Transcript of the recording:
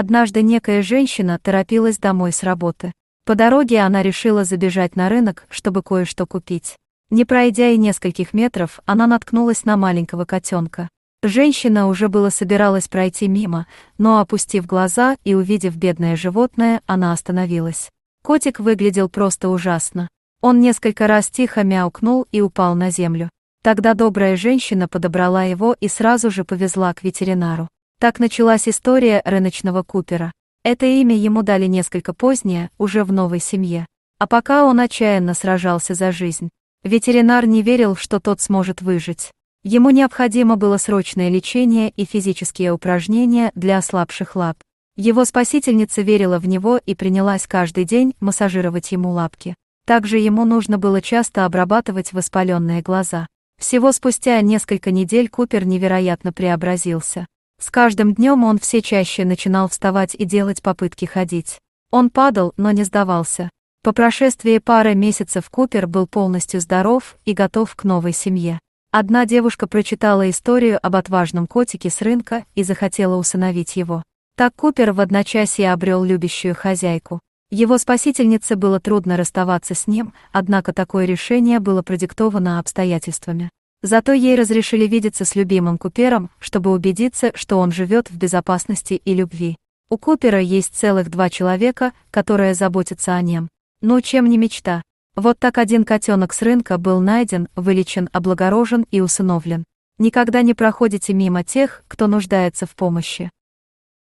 Однажды некая женщина торопилась домой с работы. По дороге она решила забежать на рынок, чтобы кое-что купить. Не пройдя и нескольких метров, она наткнулась на маленького котенка. Женщина уже было собиралась пройти мимо, но опустив глаза и увидев бедное животное, она остановилась. Котик выглядел просто ужасно. Он несколько раз тихо мяукнул и упал на землю. Тогда добрая женщина подобрала его и сразу же повезла к ветеринару. Так началась история рыночного Купера. Это имя ему дали несколько позднее, уже в новой семье. А пока он отчаянно сражался за жизнь. Ветеринар не верил, что тот сможет выжить. Ему необходимо было срочное лечение и физические упражнения для ослабших лап. Его спасительница верила в него и принялась каждый день массажировать ему лапки. Также ему нужно было часто обрабатывать воспаленные глаза. Всего спустя несколько недель Купер невероятно преобразился. С каждым днем он все чаще начинал вставать и делать попытки ходить. Он падал, но не сдавался. По прошествии пары месяцев Купер был полностью здоров и готов к новой семье. Одна девушка прочитала историю об отважном котике с рынка и захотела усыновить его. Так Купер в одночасье обрел любящую хозяйку. Его спасительнице было трудно расставаться с ним, однако такое решение было продиктовано обстоятельствами. Зато ей разрешили видеться с любимым Купером, чтобы убедиться, что он живет в безопасности и любви. У Купера есть целых два человека, которые заботятся о нем. Ну чем не мечта? Вот так один котенок с рынка был найден, вылечен, облагорожен и усыновлен. Никогда не проходите мимо тех, кто нуждается в помощи.